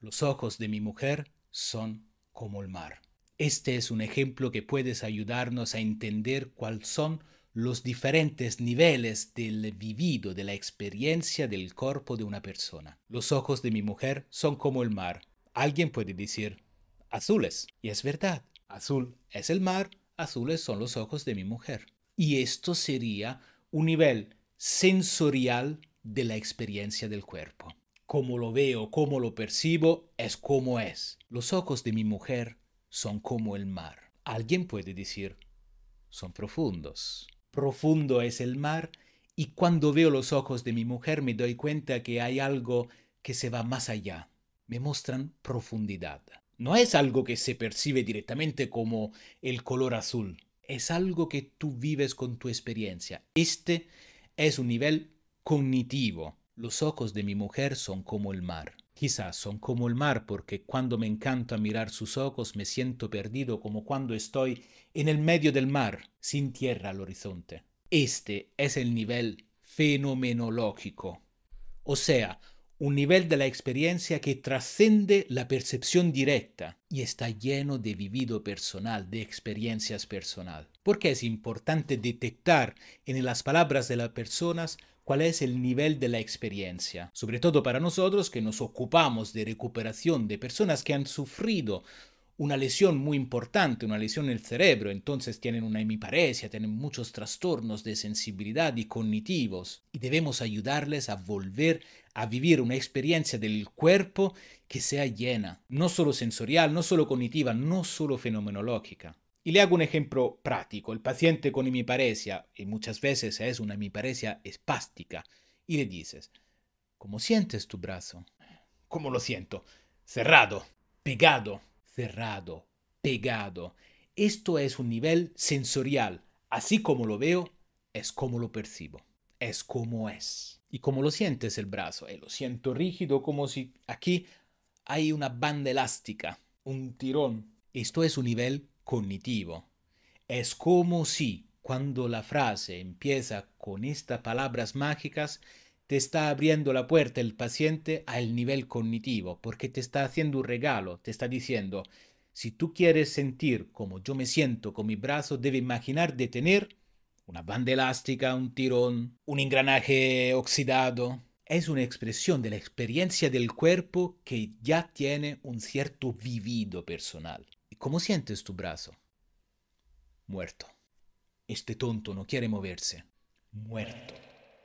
Los ojos de mi mujer son como el mar. Este es un ejemplo que puedes ayudarnos a entender cuáles son los diferentes niveles del vivido, de la experiencia del cuerpo de una persona. Los ojos de mi mujer son como el mar. Alguien puede decir azules. Y es verdad. Azul es el mar, azules son los ojos de mi mujer. Y esto sería un nivel sensorial de la experiencia del cuerpo. Como lo veo, como lo percibo, es como es. Los ojos de mi mujer son como el mar. Alguien puede decir, son profundos. Profundo es el mar y cuando veo los ojos de mi mujer me doy cuenta que hay algo que se va más allá. Me muestran profundidad. No es algo que se percibe directamente como el color azul. Es algo que tú vives con tu experiencia. Este es un nivel cognitivo los ojos de mi mujer son como el mar. Quizás son como el mar porque cuando me encanta mirar sus ojos me siento perdido como cuando estoy en el medio del mar, sin tierra al horizonte. Este es el nivel fenomenológico. O sea, un nivel de la experiencia que trascende la percepción directa y está lleno de vivido personal, de experiencias personal. qué es importante detectar en las palabras de las personas cuál es el nivel de la experiencia, sobre todo para nosotros que nos ocupamos de recuperación de personas que han sufrido una lesión muy importante, una lesión en el cerebro, entonces tienen una hemiparesia, tienen muchos trastornos de sensibilidad y cognitivos, y debemos ayudarles a volver a vivir una experiencia del cuerpo que sea llena, no solo sensorial, no solo cognitiva, no solo fenomenológica. Y le hago un ejemplo práctico. El paciente con hemiparesia, y muchas veces es una hemiparesia espástica, y le dices, ¿cómo sientes tu brazo? ¿Cómo lo siento? Cerrado, pegado, cerrado, pegado. Esto es un nivel sensorial. Así como lo veo, es como lo percibo, es como es. Y como lo sientes el brazo, eh, lo siento rígido como si aquí hay una banda elástica, un tirón. Esto es un nivel cognitivo. Es como si cuando la frase empieza con estas palabras mágicas, te está abriendo la puerta el paciente al nivel cognitivo, porque te está haciendo un regalo, te está diciendo, si tú quieres sentir como yo me siento con mi brazo, debe imaginar de tener una banda elástica, un tirón, un engranaje oxidado. Es una expresión de la experiencia del cuerpo que ya tiene un cierto vivido personal. ¿Y cómo sientes tu brazo? Muerto. Este tonto no quiere moverse. Muerto.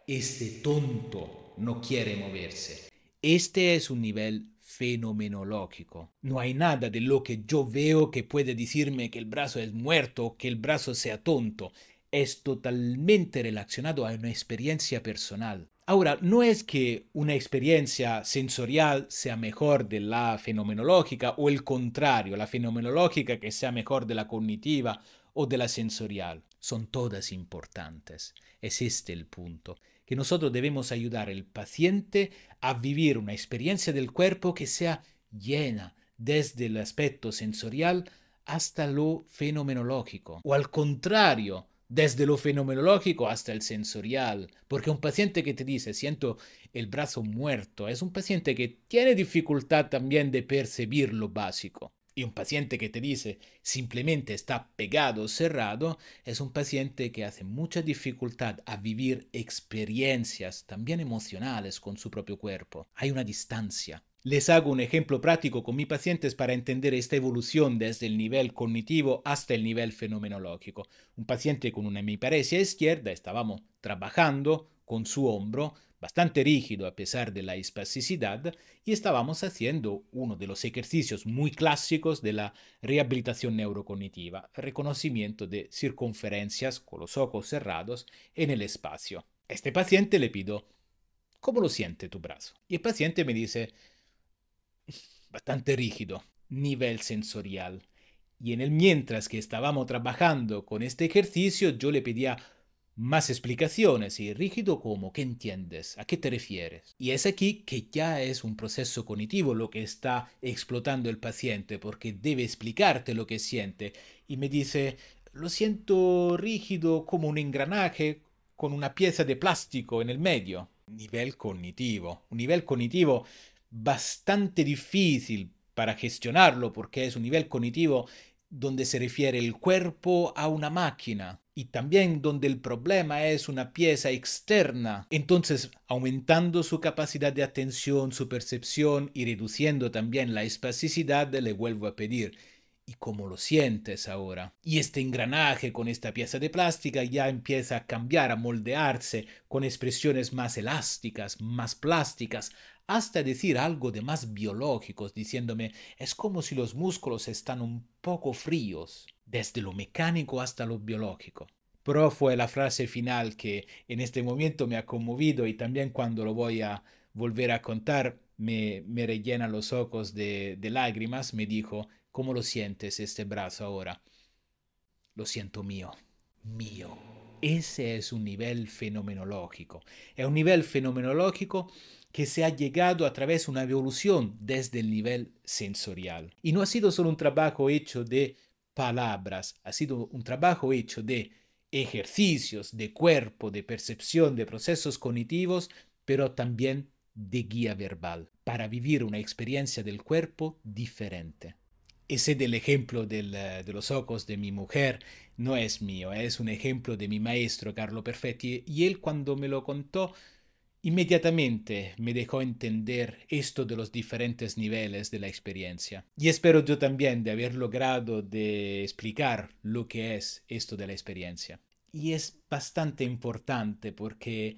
Este tonto no quiere moverse. Este es un nivel fenomenológico. No hay nada de lo que yo veo que puede decirme que el brazo es muerto, o que el brazo sea tonto. Es totalmente relacionado a una experiencia personal. Ahora, no es que una experiencia sensorial sea mejor de la fenomenológica o el contrario, la fenomenológica que sea mejor de la cognitiva o de la sensorial. Son todas importantes. Es este el punto que nosotros debemos ayudar al paciente a vivir una experiencia del cuerpo que sea llena desde el aspecto sensorial hasta lo fenomenológico, o al contrario, desde lo fenomenológico hasta el sensorial, porque un paciente que te dice siento el brazo muerto es un paciente que tiene dificultad también de percibir lo básico. Y un paciente que te dice simplemente está pegado o cerrado es un paciente que hace mucha dificultad a vivir experiencias también emocionales con su propio cuerpo. Hay una distancia. Les hago un ejemplo práctico con mis pacientes para entender esta evolución desde el nivel cognitivo hasta el nivel fenomenológico. Un paciente con una hemiparesia izquierda estábamos trabajando con su hombro bastante rígido a pesar de la espasticidad, y estábamos haciendo uno de los ejercicios muy clásicos de la rehabilitación neurocognitiva, reconocimiento de circunferencias con los ojos cerrados en el espacio. A este paciente le pido, ¿cómo lo siente tu brazo? Y el paciente me dice, bastante rígido, nivel sensorial. Y en el mientras que estábamos trabajando con este ejercicio, yo le pedía más explicaciones y rígido como, ¿qué entiendes? ¿A qué te refieres? Y es aquí que ya es un proceso cognitivo lo que está explotando el paciente porque debe explicarte lo que siente y me dice, lo siento rígido como un engranaje con una pieza de plástico en el medio. Nivel cognitivo, un nivel cognitivo bastante difícil para gestionarlo porque es un nivel cognitivo donde se refiere el cuerpo a una máquina y también donde el problema es una pieza externa. Entonces, aumentando su capacidad de atención, su percepción y reduciendo también la espasticidad, le vuelvo a pedir, ¿y cómo lo sientes ahora? Y este engranaje con esta pieza de plástica ya empieza a cambiar, a moldearse con expresiones más elásticas, más plásticas, hasta decir algo de más biológicos, diciéndome, es como si los músculos están un poco fríos, desde lo mecánico hasta lo biológico. Pero fue la frase final que en este momento me ha conmovido y también cuando lo voy a volver a contar me, rellena los ojos de, lágrimas, me dijo, ¿cómo lo sientes este brazo ahora? Lo siento mío, mío. Ese es un nivel fenomenológico. es un nivel fenomenológico que se ha llegado a través de una evolución desde el nivel sensorial. Y no ha sido solo un trabajo hecho de palabras, ha sido un trabajo hecho de ejercicios, de cuerpo, de percepción, de procesos cognitivos, pero también de guía verbal, para vivir una experiencia del cuerpo diferente. Ese del ejemplo eh, de los ojos de mi mujer no es mío, es un ejemplo de mi maestro Carlo Perfetti y él cuando me lo contó Inmediatamente me dejó entender esto de los diferentes niveles de la experiencia. Y espero yo también de haber logrado de explicar lo que es esto de la experiencia. Y es bastante importante porque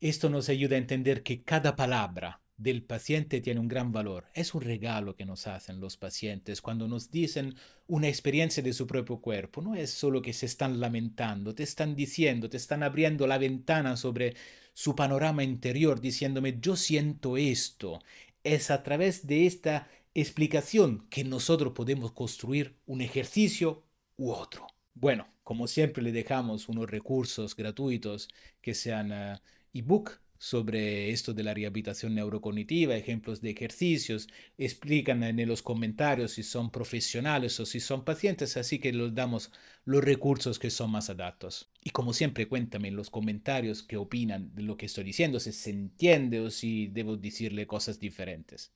esto nos ayuda a entender que cada palabra del paciente tiene un gran valor. Es un regalo que nos hacen los pacientes cuando nos dicen una experiencia de su propio cuerpo. No es solo que se están lamentando, te están diciendo, te están abriendo la ventana sobre su panorama interior, diciéndome, yo siento esto. Es a través de esta explicación que nosotros podemos construir un ejercicio u otro. Bueno, como siempre le dejamos unos recursos gratuitos que sean ah, ebook sobre esto de la rehabilitación neurocognitiva, ejemplos de ejercicios, explican en los comentarios si son profesionales o si son pacientes, así que les damos los recursos que son más adaptos. Y como siempre, cuéntame en los comentarios qué opinan de lo que estoy diciendo, si se entiende o si debo decirle cosas diferentes.